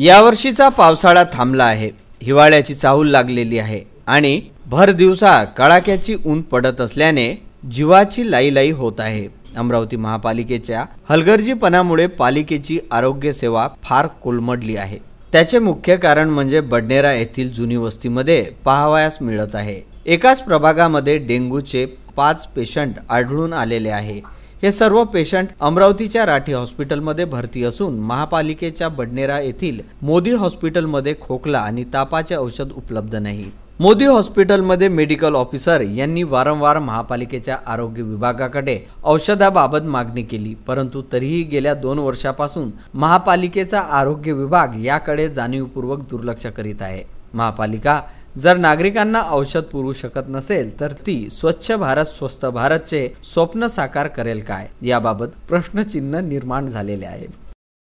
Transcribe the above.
यावर्षीचा पावसाळा थांबला आहे हिवाळ्याची चाहूल लागलेली आहे आणि भर दिवसा कडाक्याची ऊन पडत असल्याने जीवाची लाई होत आहे अमरावती महापालिकेच्या हलगर्जीपणामुळे पालिकेची आरोग्य सेवा फार कोलमडली आहे त्याचे मुख्य कारण म्हणजे बडनेरा येथील जुनी वस्तीमध्ये पाहावयास मिळत आहे एकाच प्रभागामध्ये डेंग्यूचे पाच पेशंट आढळून आलेले आहे हे सर्व पेशंट अमरावतीच्या राठी हॉस्पिटलमध्ये भरती असून महापालिकेच्या बडनेरा येथील मोदी हॉस्पिटलमध्ये खोकला आणि तापाचे औषध उपलब्ध नाही मोदी हॉस्पिटलमध्ये मेडिकल ऑफिसर यांनी वारंवार महापालिकेच्या आरोग्य विभागाकडे औषधाबाबत मागणी केली परंतु तरीही गेल्या दोन वर्षापासून महापालिकेचा आरोग्य विभाग याकडे जाणीवपूर्वक दुर्लक्ष करीत आहे महापालिका जर नागरिकांना औषध पुरवू शकत नसेल तर ती स्वच्छ भारत स्वस्त भारतचे स्वप्न साकार करेल काय याबाबत प्रश्नचिन्ह निर्माण झालेले आहे